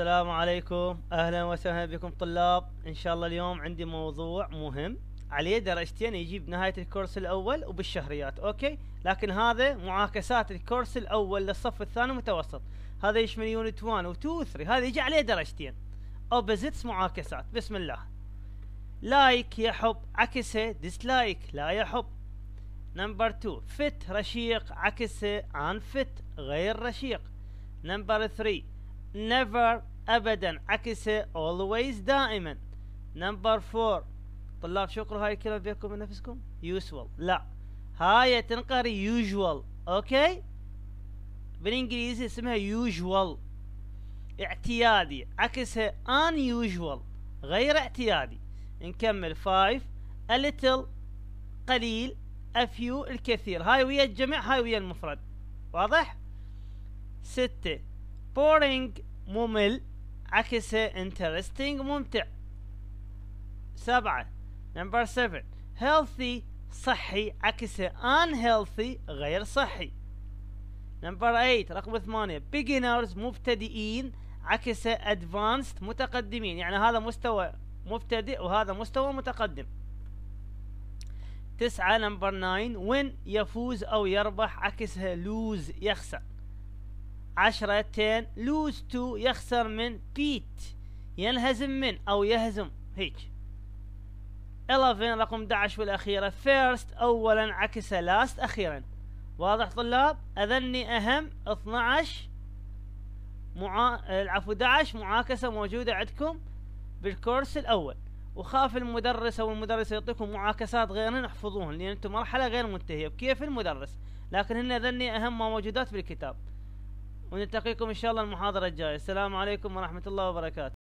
السلام عليكم اهلا وسهلا بكم طلاب ان شاء الله اليوم عندي موضوع مهم عليه درجتين يجيب نهاية الكورس الاول وبالشهريات اوكي لكن هذا معاكسات الكورس الاول للصف الثاني متوسط هذا يشمل يونت 1 و 2 و 3 هذا يجي عليه درجتين اوبزيتس معاكسات بسم الله لايك يا حب عكسه ديسلايك لا يا حب نمبر 2 فت رشيق عكسه عن فت غير رشيق نمبر 3 never ابدا عكسه always دائما نمبر four طلاب شكروا هاي الكلمه بينكم من نفسكم useful لا هاي تنقري usual اوكي بالانجليزي اسمها usual اعتيادي عكسها unusual غير اعتيادي نكمل five a little قليل a few الكثير هاي ويا الجمع هاي ويا المفرد واضح ستة بورينج ممل عكسه انترستينج ممتع سبعة نمبر 7 هيلثي صحي عكسه هيلثي غير صحي نمبر 8 رقم 8 beginners مبتدئين عكسه ادفانسد متقدمين يعني هذا مستوى مبتدئ وهذا مستوى متقدم تسعة نمبر 9 وين يفوز أو يربح عكسها لوز يخسر تين لوز تو يخسر من بيت ينهزم من أو يهزم هيك 11 رقم 11 والأخيرة فيرست أولا عكس لاست أخيرا واضح طلاب أذني أهم 12 عفوا العفو 11 معاكسة موجودة عندكم بالكورس الأول وخاف المدرس أو المدرسة يعطيكم معاكسات غيرهن احفظوهن لأن أنتم مرحلة غير منتهية بكيف المدرس لكن هن ذني أهم ما موجودات بالكتاب ونلتقيكم ان شاء الله المحاضره الجايه السلام عليكم ورحمه الله وبركاته